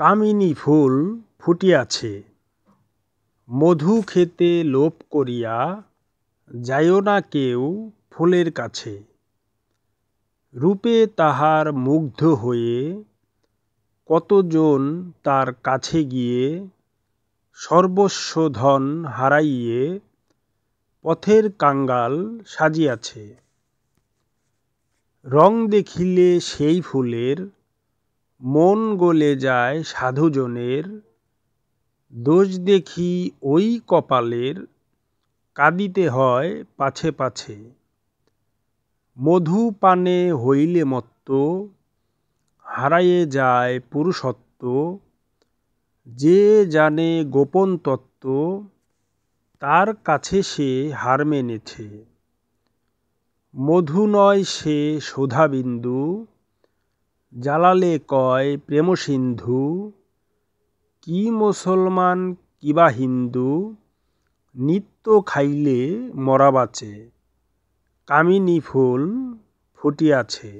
কামিনী ফুল ফুটিয়াছে মধু খেতে লোপ করিয়া যায় না কেউ ফুলের কাছে রূপে তাহার মুগ্ধ হয়ে কতজন তার কাছে গিয়ে সর্বস্ব ধন হারাইয়ে পথের কাঙ্গাল সাজিয়াছে রং দেখিলে সেই ফুলের মন গলে যায় সাধুজনের দোষ দেখি ওই কপালের কাঁদিতে হয় পাছে পাছে মধু পানে হইলে মত্ত হারাইয়ে যায় পুরুষত্ব যে জানে গোপন তত্ত্ব তার কাছে সে হার মেনেছে মধু নয় সে সোধাবিন্দু জালালে কয় প্রেমসিন্ধু কি মুসলমান কিবা হিন্দু নিত্য খাইলে মরা বাঁচে কামিনী ফুল ফুটিয়াছে